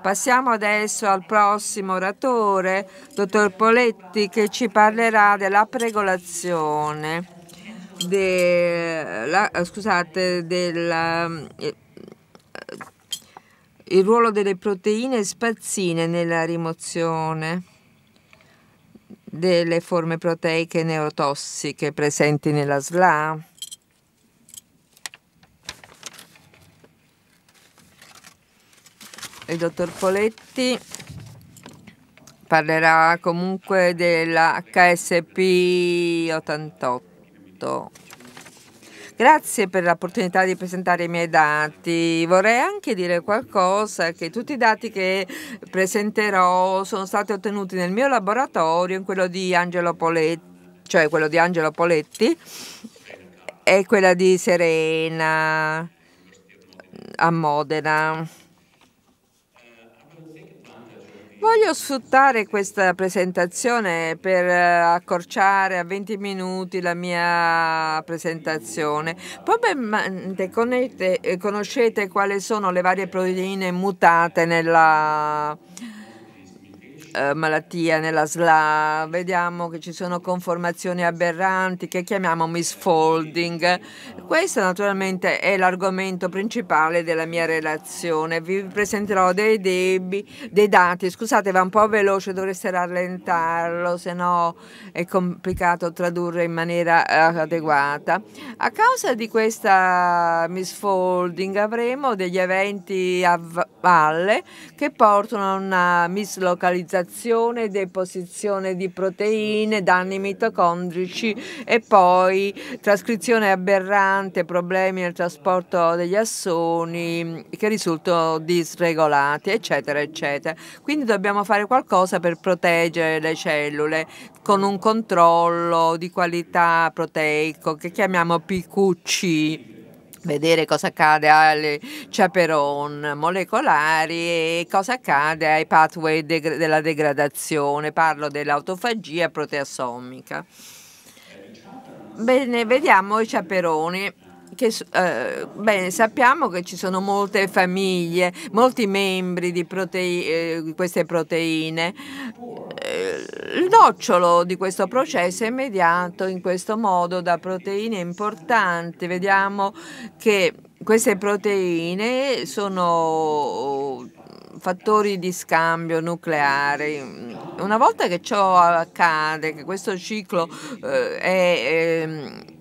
Passiamo adesso al prossimo oratore, dottor Poletti, che ci parlerà della pregolazione, de, la, eh, scusate, del eh, il ruolo delle proteine spazzine nella rimozione delle forme proteiche neotossiche presenti nella SLA. il dottor Poletti parlerà comunque della HSP 88. Grazie per l'opportunità di presentare i miei dati. Vorrei anche dire qualcosa che tutti i dati che presenterò sono stati ottenuti nel mio laboratorio, in quello di Angelo Poletti, cioè quello di Angelo Poletti e quella di Serena a Modena. Voglio sfruttare questa presentazione per eh, accorciare a 20 minuti la mia presentazione. Probabilmente eh, conoscete, quali sono le varie proteine mutate nella eh, malattia nella SLA, vediamo che ci sono conformazioni aberranti che chiamiamo misfolding. Questo naturalmente è l'argomento principale della mia relazione. Vi presenterò dei, debi, dei dati, scusate va un po' veloce, dovreste rallentarlo, se no è complicato tradurre in maniera eh, adeguata. A causa di questa misfolding avremo degli eventi a valle che portano a una mislocalizzazione alimentazione, deposizione di proteine, danni mitocondrici e poi trascrizione aberrante, problemi nel trasporto degli assoni che risultano disregolati, eccetera, eccetera. Quindi dobbiamo fare qualcosa per proteggere le cellule con un controllo di qualità proteico che chiamiamo PQC vedere cosa accade alle chaperon molecolari e cosa accade ai pathway deg della degradazione, parlo dell'autofagia proteasomica. Bene, vediamo i chaperoni. Che, eh, bene, sappiamo che ci sono molte famiglie, molti membri di eh, proteine, eh, queste proteine. il nocciolo di questo processo è mediato in questo modo da proteine importanti. Vediamo che queste proteine sono fattori di scambio nucleare. Una volta che ciò accade, che questo ciclo eh, è ehm,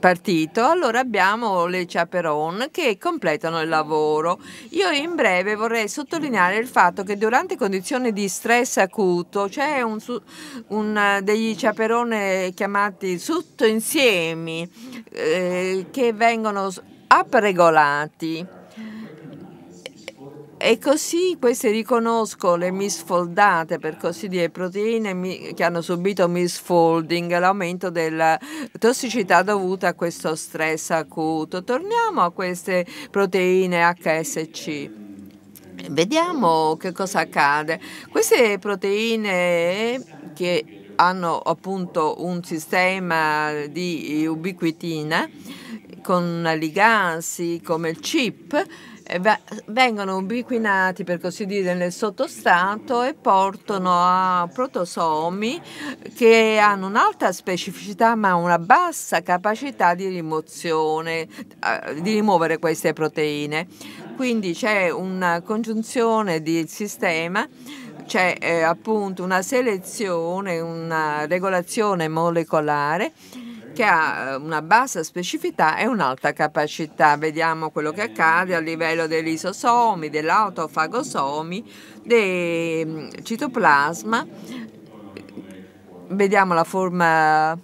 partito, allora abbiamo le chaperon che completano il lavoro. Io in breve vorrei sottolineare il fatto che durante condizioni di stress acuto c'è un, un, degli chaperon eh, chiamati sottoinsiemi eh, che vengono upregolati e così queste riconosco le misfoldate, per così dire, proteine che hanno subito misfolding, l'aumento della tossicità dovuta a questo stress acuto. Torniamo a queste proteine HSC. Vediamo che cosa accade. Queste proteine che hanno appunto un sistema di ubiquitina con ligasi come il CIP eh, vengono ubiquinati per così dire nel sottostrato e portano a protosomi che hanno un'alta specificità ma una bassa capacità di rimozione, eh, di rimuovere queste proteine. Quindi c'è una congiunzione di sistema c'è eh, appunto una selezione, una regolazione molecolare che ha eh, una bassa specificità e un'alta capacità. Vediamo quello che accade a livello degli isosomi, dell'autofagosomi, del mm, citoplasma. Vediamo la forma eh,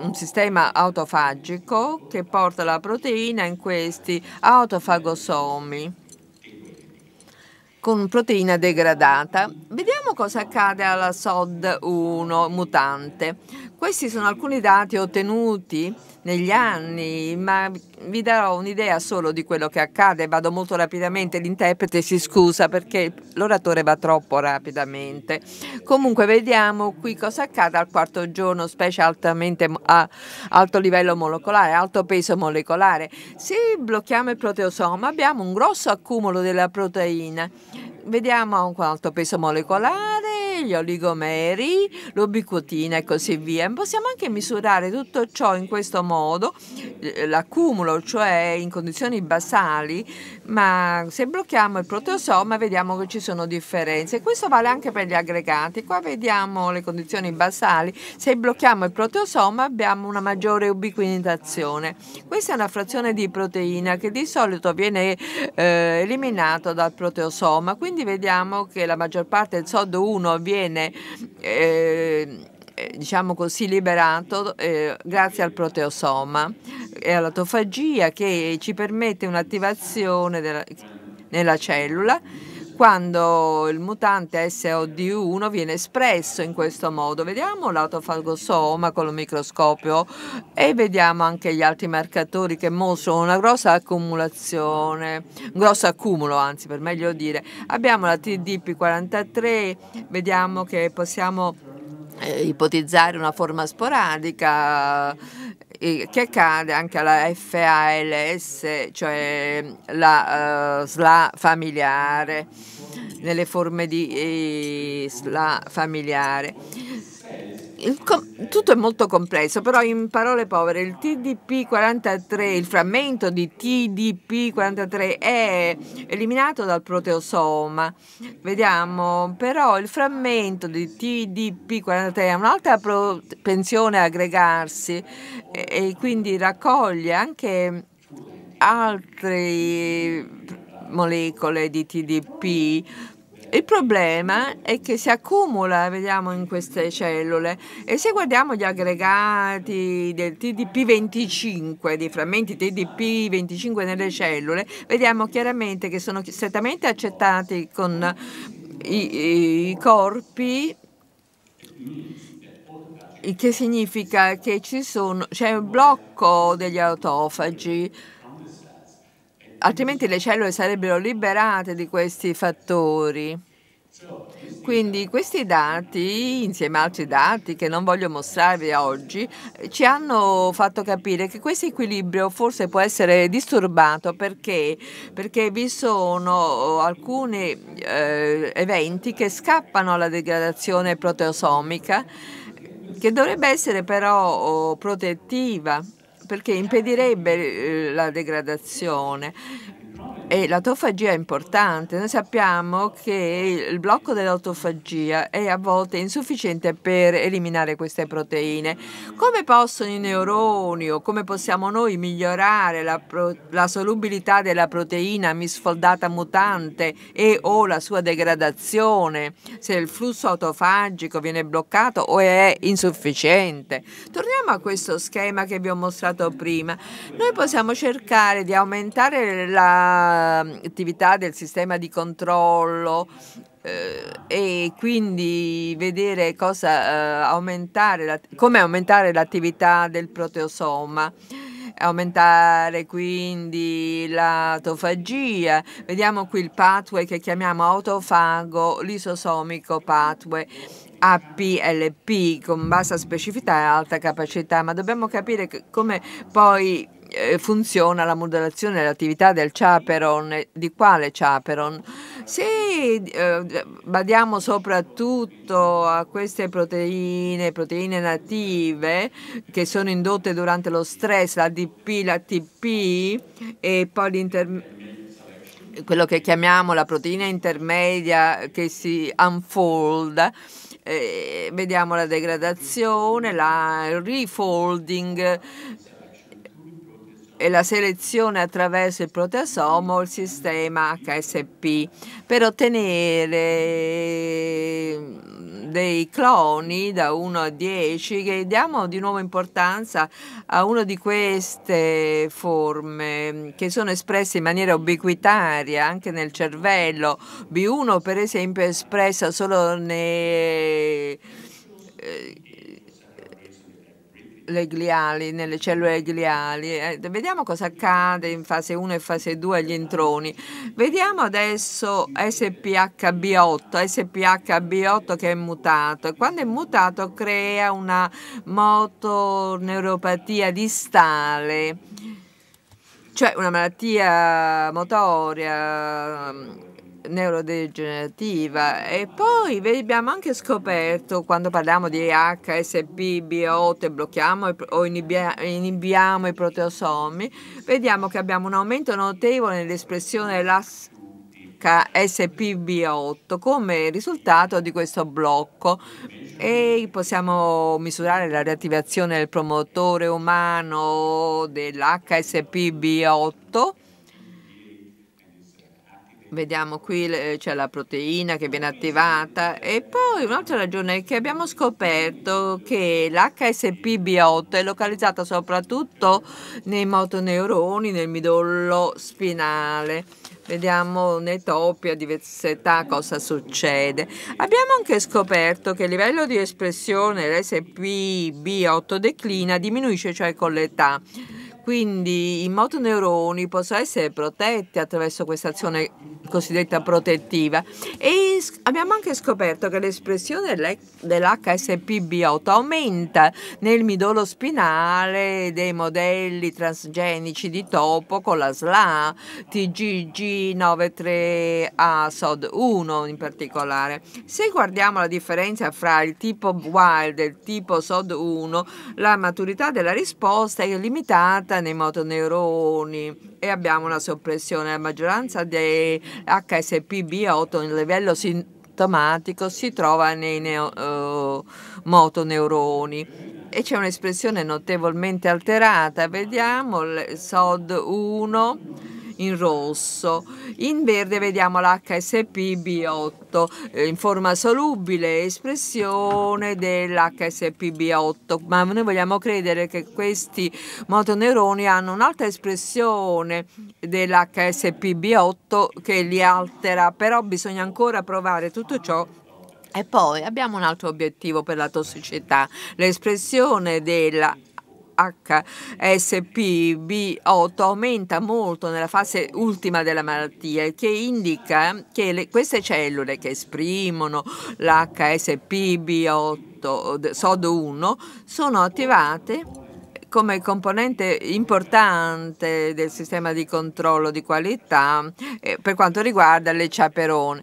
un sistema autofagico che porta la proteina in questi autofagosomi con proteina degradata. Vediamo cosa accade alla SOD1 mutante. Questi sono alcuni dati ottenuti negli anni, ma vi darò un'idea solo di quello che accade. Vado molto rapidamente, l'interprete si scusa perché l'oratore va troppo rapidamente. Comunque vediamo qui cosa accade al quarto giorno, specie altamente a alto livello molecolare, alto peso molecolare. Se blocchiamo il proteosoma abbiamo un grosso accumulo della proteina. Vediamo un alto peso molecolare gli oligomeri, l'ubiquitina e così via. Possiamo anche misurare tutto ciò in questo modo, eh, l'accumulo, cioè in condizioni basali, ma se blocchiamo il proteosoma vediamo che ci sono differenze. Questo vale anche per gli aggregati. Qua vediamo le condizioni basali. Se blocchiamo il proteosoma abbiamo una maggiore ubiquinitazione. Questa è una frazione di proteina che di solito viene eh, eliminata dal proteosoma, quindi vediamo che la maggior parte del SOD1 viene viene eh, diciamo così, liberato eh, grazie al proteosoma e all'autofagia che ci permette un'attivazione nella cellula quando il mutante SOD1 viene espresso in questo modo. Vediamo l'autofagosoma con il microscopio e vediamo anche gli altri marcatori che mostrano una grossa accumulazione, un grosso accumulo anzi per meglio dire. Abbiamo la TDP43, vediamo che possiamo eh, ipotizzare una forma sporadica che accade anche alla FALS, cioè la uh, SLA familiare, nelle forme di eh, SLA familiare tutto è molto complesso, però in parole povere il TDP 43, il frammento di TDP 43 è eliminato dal proteosoma. Vediamo, però il frammento di TDP 43 ha un'alta propensione a aggregarsi e, e quindi raccoglie anche altre molecole di TDP il problema è che si accumula, vediamo, in queste cellule e se guardiamo gli aggregati del TDP25, dei frammenti TDP25 nelle cellule, vediamo chiaramente che sono strettamente accettati con i, i corpi che significa che c'è un blocco degli autofagi altrimenti le cellule sarebbero liberate di questi fattori. Quindi questi dati, insieme ad altri dati che non voglio mostrarvi oggi, ci hanno fatto capire che questo equilibrio forse può essere disturbato perché, perché vi sono eh, alcuni eh, eventi che scappano alla degradazione proteosomica che dovrebbe essere però oh, protettiva perché impedirebbe eh, la degradazione. E l'autofagia è importante, noi sappiamo che il blocco dell'autofagia è a volte insufficiente per eliminare queste proteine. Come possono i neuroni o come possiamo noi migliorare la, la solubilità della proteina misfoldata mutante e o la sua degradazione se il flusso autofagico viene bloccato o è insufficiente? Torniamo a questo schema che vi ho mostrato prima. Noi possiamo cercare di aumentare la attività del sistema di controllo eh, e quindi vedere cosa, eh, aumentare come aumentare l'attività del proteosoma aumentare quindi l'autofagia. Vediamo qui il pathway che chiamiamo autofago lisosomico pathway. APLP con bassa specificità e alta capacità, ma dobbiamo capire come poi eh, funziona la modellazione dell'attività del chaperon, eh, di quale chaperon? Se eh, badiamo soprattutto a queste proteine, proteine native che sono indotte durante lo stress, l'ADP, l'ATP e poi l'intermedio quello che chiamiamo la proteina intermedia che si unfolda, eh, vediamo la degradazione, la refolding, e la selezione attraverso il proteasomo o il sistema HSP per ottenere mm, dei cloni da 1 a 10 che diamo di nuovo importanza a una di queste forme mm, che sono espresse in maniera ubiquitaria anche nel cervello. B1 per esempio è espressa solo nei eh, le gliali, nelle cellule gliali. Eh, vediamo cosa accade in fase 1 e fase 2 agli introni. Vediamo adesso SPHB8, SPHB8 che è mutato e quando è mutato crea una motoneuropatia distale, cioè una malattia motoria neurodegenerativa e poi abbiamo anche scoperto quando parliamo di HSP, BO8 e blocchiamo o inibiamo i proteosomi, vediamo che abbiamo un aumento notevole nell'espressione dell'AS spb 8 come risultato di questo blocco e possiamo misurare la riattivazione del promotore umano dell'HSPB8 Vediamo qui eh, c'è la proteina che viene attivata e poi un'altra ragione è che abbiamo scoperto che l'HSP-B8 è localizzata soprattutto nei motoneuroni, nel midollo spinale. Vediamo un'etopia, età cosa succede. Abbiamo anche scoperto che il livello di espressione lsp 8 declina, diminuisce cioè con l'età. Quindi i motoneuroni possono essere protetti attraverso questa azione cosiddetta protettiva e abbiamo anche scoperto che l'espressione dell'HSPB8 aumenta nel midollo spinale dei modelli transgenici di topo con la SLA TGG93A-SOD1 in particolare. Se guardiamo la differenza fra il tipo wild e il tipo SOD1, la maturità della risposta è limitata nei motoneuroni e abbiamo una soppressione della maggioranza dei HSPB8 in livello sintomatico si trova nei neo, uh, motoneuroni e c'è un'espressione notevolmente alterata, vediamo il SOD1 in rosso, in verde vediamo l'HSPB8 eh, in forma solubile, espressione dell'HSPB8, ma noi vogliamo credere che questi motoneuroni hanno un'altra espressione dell'HSPB8 che li altera, però bisogna ancora provare tutto ciò e poi abbiamo un altro obiettivo per la tossicità, l'espressione della HSPB8 aumenta molto nella fase ultima della malattia, che indica che le, queste cellule che esprimono l'HSPB8 SOD1 sono attivate come componente importante del sistema di controllo di qualità eh, per quanto riguarda le ciaperone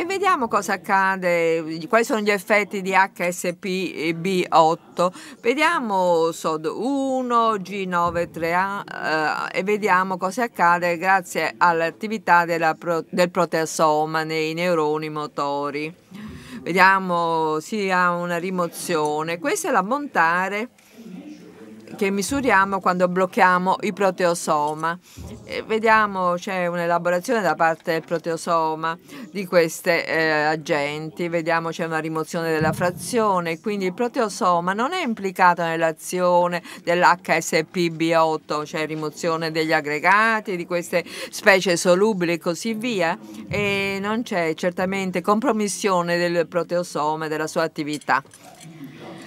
e vediamo cosa accade, quali sono gli effetti di HSPB8. Vediamo SOD1, 93 a eh, e vediamo cosa accade grazie all'attività pro, del proteasoma nei neuroni motori. Vediamo, si ha una rimozione. Questo è l'ammontare che misuriamo quando blocchiamo i proteosoma. E vediamo, c'è un'elaborazione da parte del proteosoma di questi eh, agenti, vediamo c'è una rimozione della frazione, quindi il proteosoma non è implicato nell'azione dell'HSPB8, cioè rimozione degli aggregati, di queste specie solubili e così via, e non c'è certamente compromissione del proteosoma e della sua attività.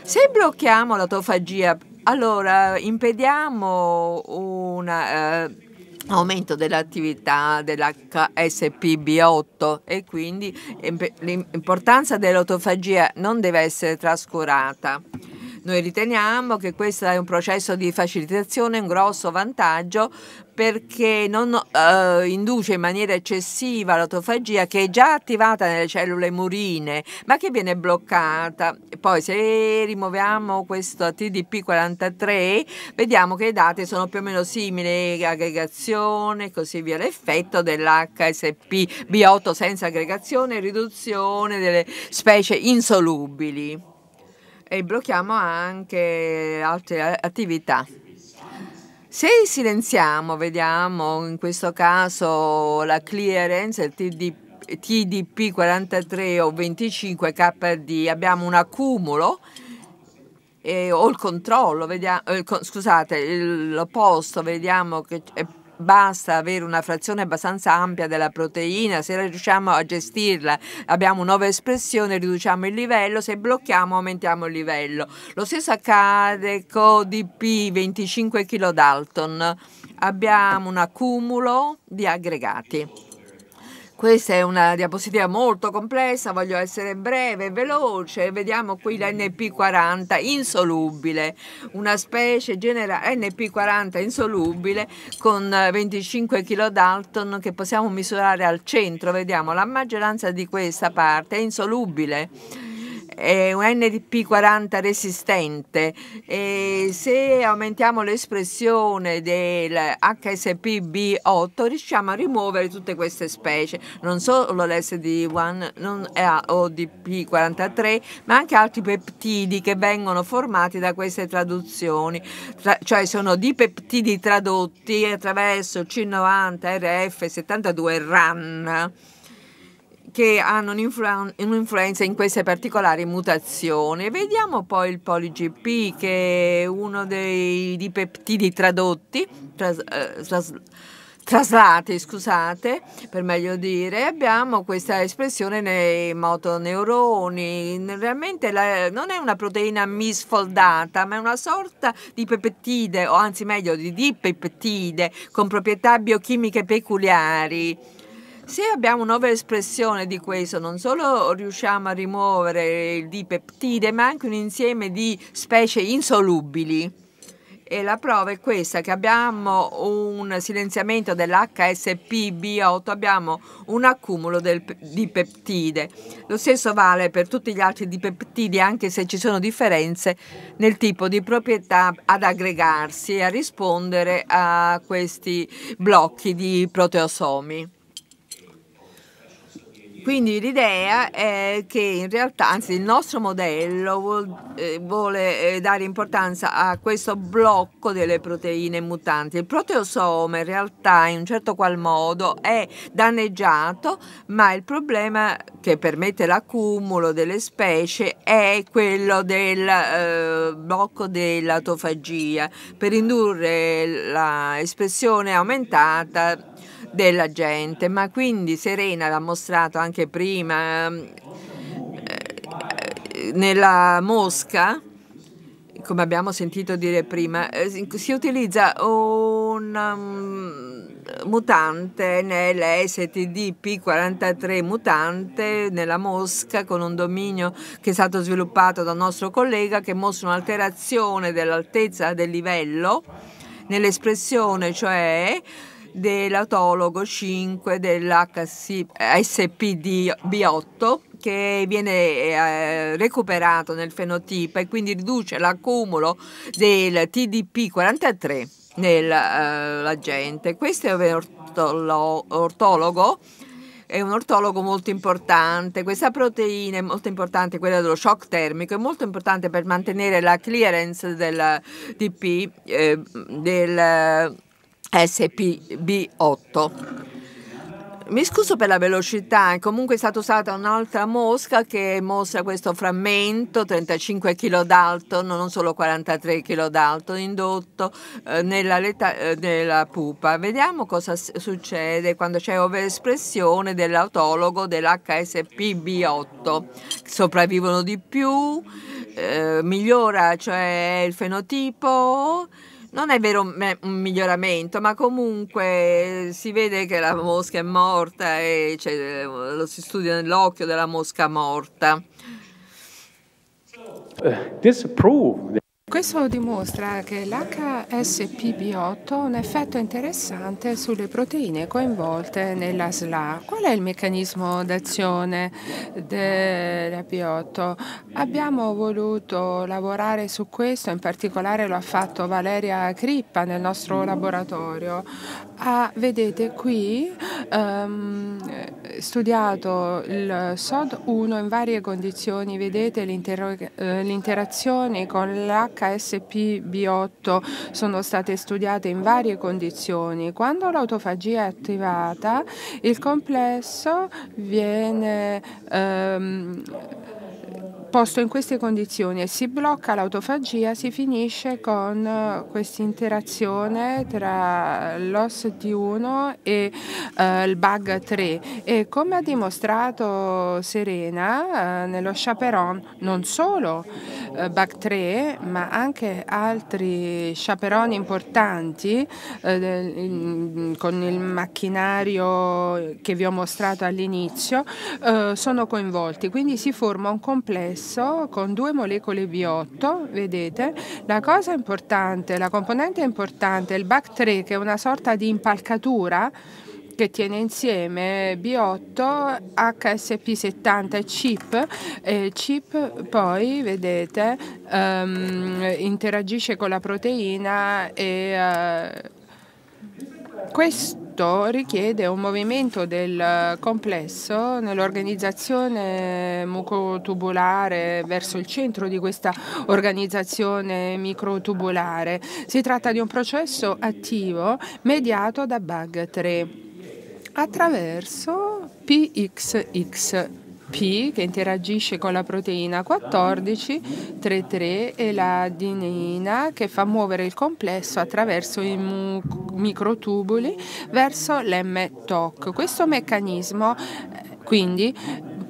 Se blocchiamo l'autofagia allora, impediamo un eh, aumento dell'attività dell'HSPB8 e quindi l'importanza dell'autofagia non deve essere trascurata. Noi riteniamo che questo è un processo di facilitazione, un grosso vantaggio perché non eh, induce in maniera eccessiva l'autofagia che è già attivata nelle cellule murine ma che viene bloccata. Poi se rimuoviamo questo TDP43 vediamo che i dati sono più o meno simili, aggregazione, così via, l'effetto dell'HSP, B8 senza aggregazione, riduzione delle specie insolubili e blocchiamo anche altre attività. Se silenziamo, vediamo in questo caso la clearance, il TDP, TDP 43 o 25 KD, abbiamo un accumulo eh, o il controllo, vediamo, eh, scusate, l'opposto, vediamo che è eh, basta avere una frazione abbastanza ampia della proteina, se riusciamo a gestirla abbiamo nuove espressioni, riduciamo il livello, se blocchiamo aumentiamo il livello. Lo stesso accade con DP 25 kDa, abbiamo un accumulo di aggregati. Questa è una diapositiva molto complessa, voglio essere breve e veloce. Vediamo qui l'NP40 insolubile, una specie generale NP40 insolubile con 25 Dalton che possiamo misurare al centro. Vediamo la maggioranza di questa parte è insolubile è un NDP40 resistente e se aumentiamo l'espressione del hspb 8 riusciamo a rimuovere tutte queste specie, non solo l'SD1 o DP43 ma anche altri peptidi che vengono formati da queste traduzioni, tra, cioè sono dipeptidi tradotti attraverso il C90, RF72 RAN che hanno un'influenza in queste particolari mutazioni. Vediamo poi il PolyGP che è uno dei, dei peptidi tradotti, tras, eh, tras, traslati, scusate, per meglio dire, abbiamo questa espressione nei motoneuroni. Realmente la, non è una proteina misfoldata, ma è una sorta di peptide, o anzi meglio di dipeptide, con proprietà biochimiche peculiari se abbiamo un'overespressione di questo, non solo riusciamo a rimuovere il dipeptide, ma anche un insieme di specie insolubili. E la prova è questa, che abbiamo un silenziamento dell'HSPB8, abbiamo un accumulo del, di peptide. Lo stesso vale per tutti gli altri dipeptidi, anche se ci sono differenze nel tipo di proprietà ad aggregarsi e a rispondere a questi blocchi di proteosomi. Quindi l'idea è che in realtà, anzi il nostro modello vuol, eh, vuole eh, dare importanza a questo blocco delle proteine mutanti. Il proteosoma in realtà in un certo qual modo è danneggiato, ma il problema che permette l'accumulo delle specie è quello del eh, blocco dell'autofagia per indurre l'espressione aumentata della gente, ma quindi Serena l'ha mostrato anche prima ehm, eh, nella Mosca, come abbiamo sentito dire prima, eh, si utilizza un um, mutante nell'STDP43 mutante nella mosca con un dominio che è stato sviluppato da un nostro collega che mostra un'alterazione dell'altezza del livello nell'espressione, cioè dell'autologo 5 dellhspdb 8 che viene eh, recuperato nel fenotipo e quindi riduce l'accumulo del TDP43 nell'agente. Eh, Questo è un ortologo è un ortologo molto importante. Questa proteina è molto importante, quella dello shock termico, è molto importante per mantenere la clearance del DP, eh, del SPB8. Mi scuso per la velocità, comunque è stata usata un'altra mosca che mostra questo frammento 35 kg d'alto, non solo 43 kg d'alto, indotto eh, nella, leta, eh, nella, pupa. Vediamo cosa succede quando c'è overespressione dell'autologo dell'HSPB8. Sopravvivono di più, eh, migliora cioè il fenotipo non è vero un, miglioramento, ma comunque eh, si vede che la mosca è morta e cioè, lo si studia nell'occhio della mosca morta. Uh, disapprove questo dimostra che l'HSPB8 ha un effetto interessante sulle proteine coinvolte nella SLA. Qual è il meccanismo d'azione dellhspb 8 Abbiamo voluto lavorare su questo, in particolare lo ha fatto Valeria Crippa nel nostro laboratorio. Ah, vedete qui um, studiato il SOD 1 in varie condizioni, vedete eh, l'interazione con l'HSPB8 sono state studiate in varie condizioni. Quando l'autofagia è attivata il complesso viene um, posto in queste condizioni e si blocca l'autofagia, si finisce con eh, questa interazione tra l'os di 1 e eh, il bug 3 e come ha dimostrato Serena eh, nello chaperon non solo eh, BAC3, ma anche altri sciaperoni importanti eh, con il macchinario che vi ho mostrato all'inizio, eh, sono coinvolti. Quindi si forma un complesso con due molecole B8, vedete? La cosa importante, la componente importante, è il BAC3 che è una sorta di impalcatura che tiene insieme B8, HSP70 e CIP. E chip poi, vedete, um, interagisce con la proteina e uh, questo richiede un movimento del complesso nell'organizzazione mucotubulare verso il centro di questa organizzazione microtubulare. Si tratta di un processo attivo mediato da BAG3 attraverso PXXP che interagisce con la proteina 14-33 e la adenina che fa muovere il complesso attraverso i microtubuli verso l'M-TOC. Questo meccanismo eh, quindi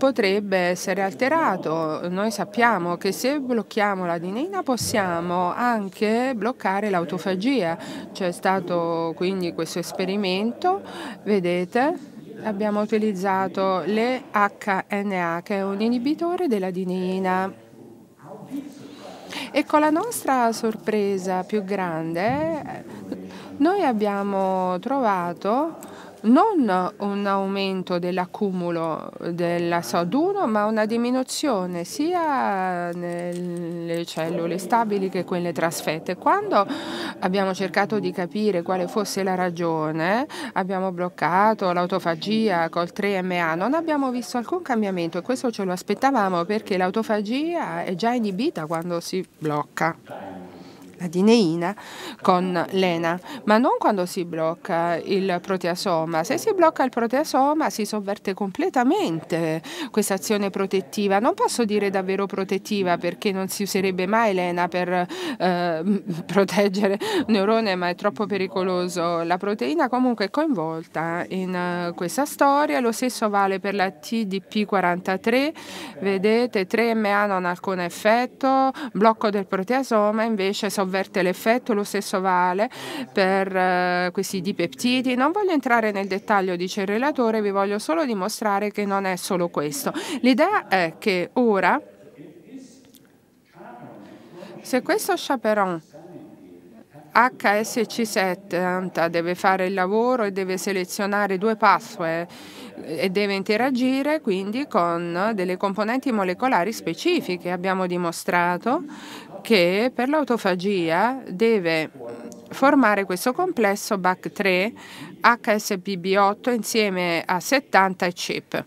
potrebbe essere alterato. Noi sappiamo che se blocchiamo l'adenina possiamo anche bloccare l'autofagia. C'è stato quindi questo esperimento, vedete? Abbiamo utilizzato l'EHNA che è un inibitore dell'adenina. E con la nostra sorpresa più grande noi abbiamo trovato non un aumento dell'accumulo della SOD1, ma una diminuzione sia nelle cellule stabili che quelle trasfette. Quando abbiamo cercato di capire quale fosse la ragione, abbiamo bloccato l'autofagia col 3MA, non abbiamo visto alcun cambiamento e questo ce lo aspettavamo perché l'autofagia è già inibita quando si blocca dineina con l'ENA, ma non quando si blocca il proteasoma. Se si blocca il proteasoma si sovverte completamente questa azione protettiva. Non posso dire davvero protettiva perché non si userebbe mai l'ENA per eh, proteggere un neurone, ma è troppo pericoloso. La proteina comunque è coinvolta in eh, questa storia. Lo stesso vale per la TDP43. Vedete, 3MA non ha alcun effetto, blocco del proteasoma invece sovverte avverte l'effetto, lo stesso vale per eh, questi dipeptidi. Non voglio entrare nel dettaglio, dice il relatore, vi voglio solo dimostrare che non è solo questo. L'idea è che ora, se questo chaperon HSC70 deve fare il lavoro e deve selezionare due password eh, e deve interagire quindi con delle componenti molecolari specifiche. Abbiamo dimostrato che per l'autofagia deve formare questo complesso BAC3 HSPB8 insieme a 70 e CIP.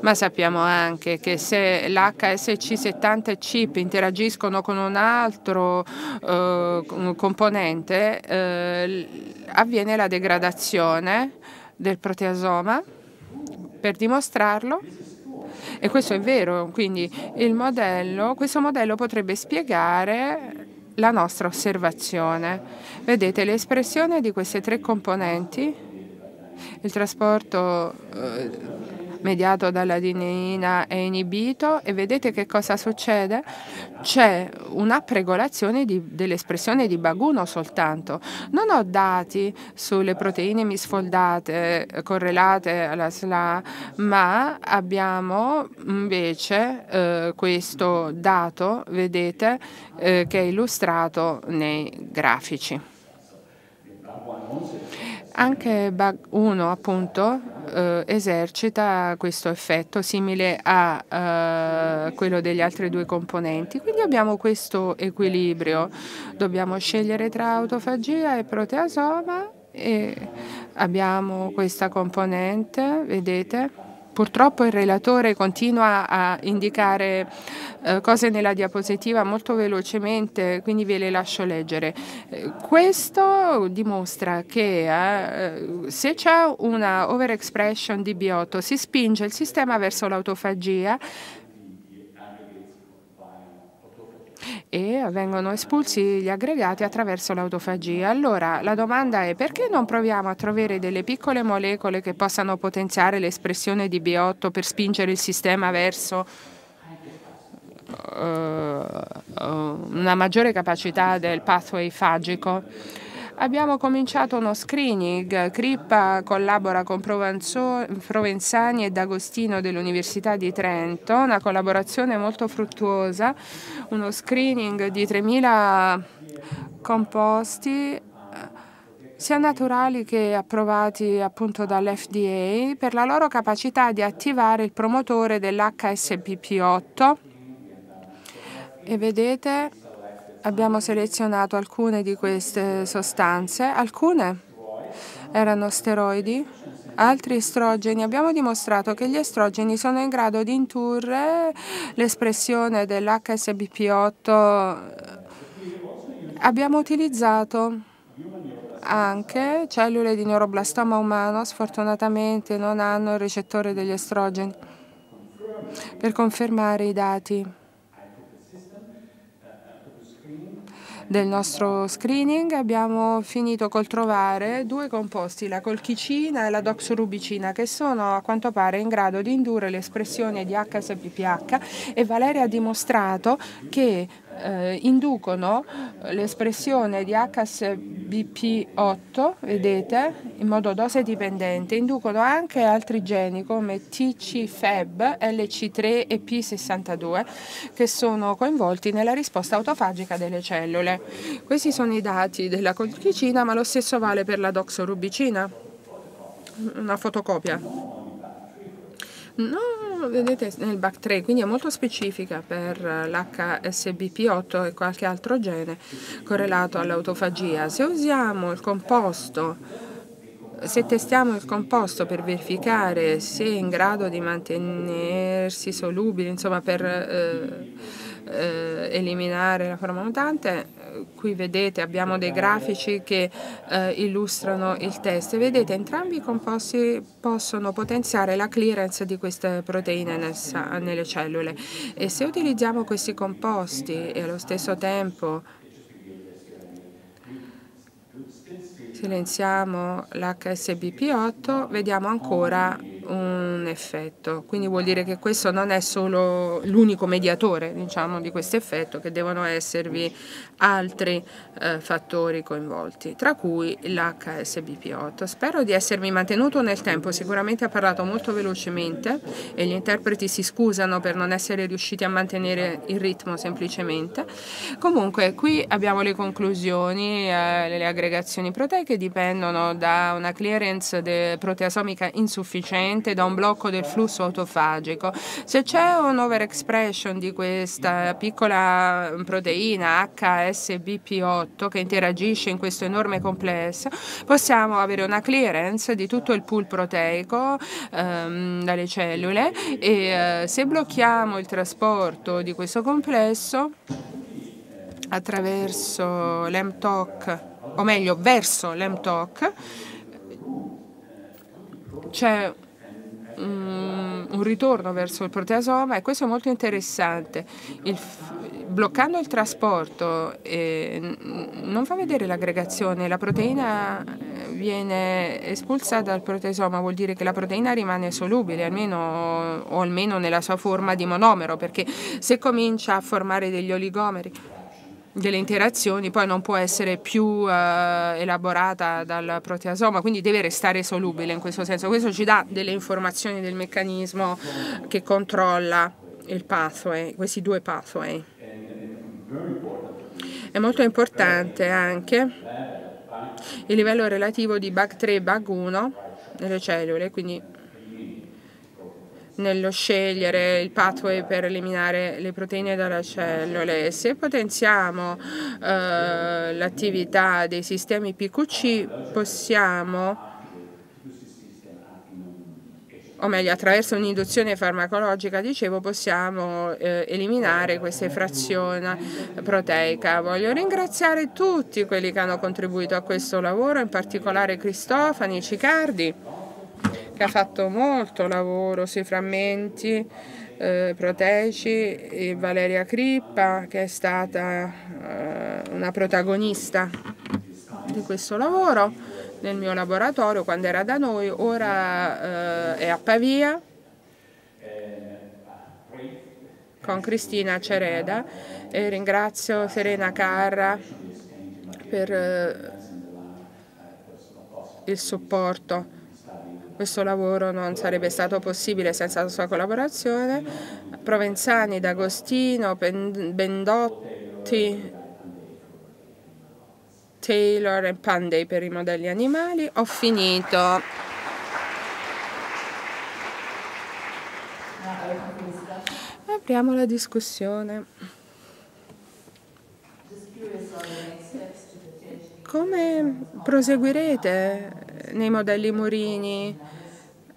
Ma sappiamo anche che se l'HSC70 e CIP interagiscono con un altro eh, componente eh, avviene la degradazione del proteasoma per dimostrarlo e questo è vero, quindi modello, questo modello potrebbe spiegare la nostra osservazione. Vedete l'espressione di queste tre componenti, il trasporto eh, mediato dalla dineina è inibito e vedete che cosa succede? C'è una pregolazione dell'espressione di baguno soltanto. Non ho dati sulle proteine misfoldate eh, correlate alla SLA, ma abbiamo invece eh, questo dato, vedete, eh, che è illustrato nei grafici. Anche Bug 1 appunto eh, esercita questo effetto simile a eh, quello degli altri due componenti, quindi abbiamo questo equilibrio, dobbiamo scegliere tra autofagia e proteasoma e abbiamo questa componente, vedete? Purtroppo il relatore continua a indicare eh, cose nella diapositiva molto velocemente, quindi ve le lascio leggere. Eh, questo dimostra che eh, se c'è una overexpression di bioto si spinge il sistema verso l'autofagia e vengono espulsi gli aggregati attraverso l'autofagia. Allora la domanda è perché non proviamo a trovare delle piccole molecole che possano potenziare l'espressione di B8 per spingere il sistema verso uh, una maggiore capacità del pathway fagico? Abbiamo cominciato uno screening, Crippa collabora con Provenzo, Provenzani e D'Agostino dell'Università di Trento, una collaborazione molto fruttuosa, uno screening di 3.000 composti eh, sia naturali che approvati appunto dall'FDA per la loro capacità di attivare il promotore dell'HSPP8 e vedete Abbiamo selezionato alcune di queste sostanze, alcune erano steroidi, altri estrogeni. Abbiamo dimostrato che gli estrogeni sono in grado di indurre l'espressione dell'HSBP8. Abbiamo utilizzato anche cellule di neuroblastoma umano, sfortunatamente non hanno il recettore degli estrogeni, per confermare i dati. del nostro screening abbiamo finito col trovare due composti, la colchicina e la doxorubicina, che sono a quanto pare in grado di indurre l'espressione di HSPPH e Valeria ha dimostrato che eh, inducono eh, l'espressione di HSBP8, vedete, in modo dose dipendente, inducono anche altri geni come TCFEB, LC3 e P62 che sono coinvolti nella risposta autofagica delle cellule. Questi sono i dati della colchicina, ma lo stesso vale per la doxorubicina, una fotocopia. No, vedete nel BAC3, quindi è molto specifica per l'HSBP8 e qualche altro gene correlato all'autofagia. Se usiamo il composto se testiamo il composto per verificare se è in grado di mantenersi solubile, insomma per eh, eh, eliminare la forma mutante. Eh, qui vedete abbiamo dei grafici che eh, illustrano il test. Vedete entrambi i composti possono potenziare la clearance di queste proteine nel, nelle cellule e se utilizziamo questi composti e allo stesso tempo silenziamo l'HSBP8 vediamo ancora un effetto, quindi vuol dire che questo non è solo l'unico mediatore diciamo, di questo effetto, che devono esservi altri eh, fattori coinvolti, tra cui l'HSBP8. Spero di essermi mantenuto nel tempo, sicuramente ha parlato molto velocemente e gli interpreti si scusano per non essere riusciti a mantenere il ritmo semplicemente. Comunque qui abbiamo le conclusioni, eh, le aggregazioni proteiche dipendono da una clearance proteasomica insufficiente, direttamente da un blocco del flusso autofagico. Se c'è un overexpression di questa piccola proteina HSBP8 che interagisce in questo enorme complesso, possiamo avere una clearance di tutto il pool proteico ehm, dalle cellule e eh, se blocchiamo il trasporto di questo complesso attraverso l'MTOC, o meglio verso l'MTOC, c'è Mm, un ritorno verso il proteasoma e questo è molto interessante. Il, bloccando il trasporto eh, non fa vedere l'aggregazione, la proteina eh, viene espulsa dal proteasoma, vuol dire che la proteina rimane solubile, almeno, o almeno nella sua forma di monomero, perché se comincia a formare degli oligomeri delle interazioni poi non può essere più eh, elaborata dal proteasoma, quindi deve restare solubile in questo senso. Questo ci dà delle informazioni del meccanismo che controlla il pathway, questi due pathway. È molto importante anche il livello relativo di BAG3 e BAG1 nelle cellule, quindi nello scegliere il pathway per eliminare le proteine dalle cellule. Se potenziamo eh, l'attività dei sistemi PQC possiamo o meglio attraverso un'induzione farmacologica, dicevo, possiamo eh, eliminare questa frazione proteica. Voglio ringraziare tutti quelli che hanno contribuito a questo lavoro, in particolare Cristofani Cicardi che ha fatto molto lavoro sui frammenti, eh, Proteci e Valeria Crippa che è stata eh, una protagonista di questo lavoro nel mio laboratorio quando era da noi, ora eh, è a Pavia con Cristina Cereda e ringrazio Serena Carra per eh, il supporto questo lavoro non sarebbe stato possibile senza la sua collaborazione. Provenzani, D'Agostino, Bendotti, Taylor e Pandey per i modelli animali. Ho finito. Apriamo la discussione. Come proseguirete nei modelli Morini,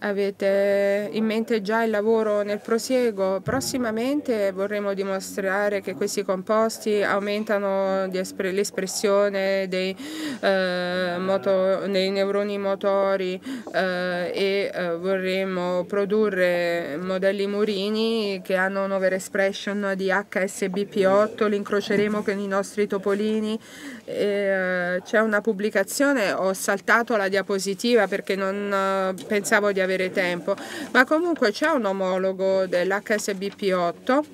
Avete in mente già il lavoro nel prosieguo? Prossimamente vorremmo dimostrare che questi composti aumentano l'espressione dei, eh, moto, dei neuroni motori eh, e eh, vorremmo produrre modelli murini che hanno un overexpression di HSBP8, li incroceremo con i nostri topolini. Eh, c'è una pubblicazione, ho saltato la diapositiva perché non eh, pensavo di avere avere tempo, ma comunque c'è un omologo dell'HSBP 8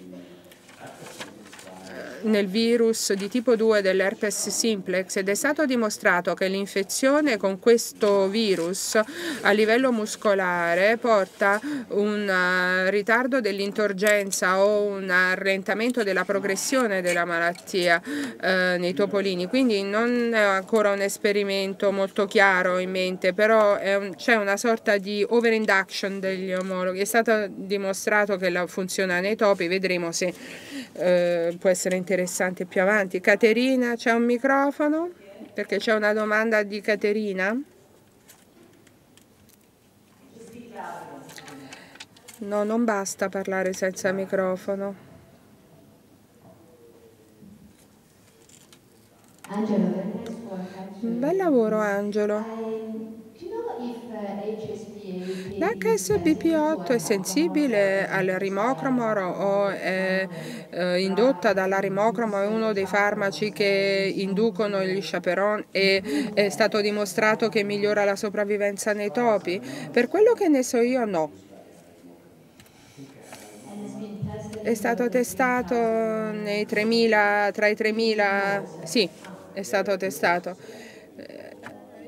nel virus di tipo 2 dell'herpes simplex ed è stato dimostrato che l'infezione con questo virus a livello muscolare porta un eh, ritardo dell'intorgenza o un rallentamento della progressione della malattia eh, nei topolini, quindi non è ancora un esperimento molto chiaro in mente, però c'è un, una sorta di overinduction degli omologhi, è stato dimostrato che la funziona nei topi, vedremo se eh, può essere interessante interessante più avanti. Caterina, c'è un microfono? Perché c'è una domanda di Caterina. No, non basta parlare senza microfono. bel lavoro Angelo. do you know if, uh, da che il BP8 è sensibile al rimocromor o è eh, indotta dalla rimocromor, è uno dei farmaci che inducono gli chaperon e è stato dimostrato che migliora la sopravvivenza nei topi? Per quello che ne so io no. È stato testato 3000, tra i 3.000, sì, è stato testato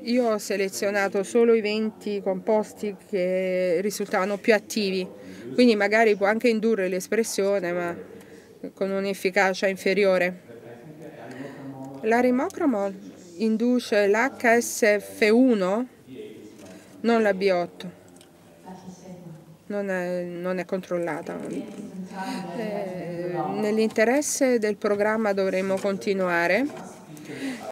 io ho selezionato solo i 20 composti che risultavano più attivi, quindi magari può anche indurre l'espressione, ma con un'efficacia inferiore. La L'arimocromol induce l'HSF1, non la B8. Non è, non è controllata. Eh, Nell'interesse del programma dovremmo continuare.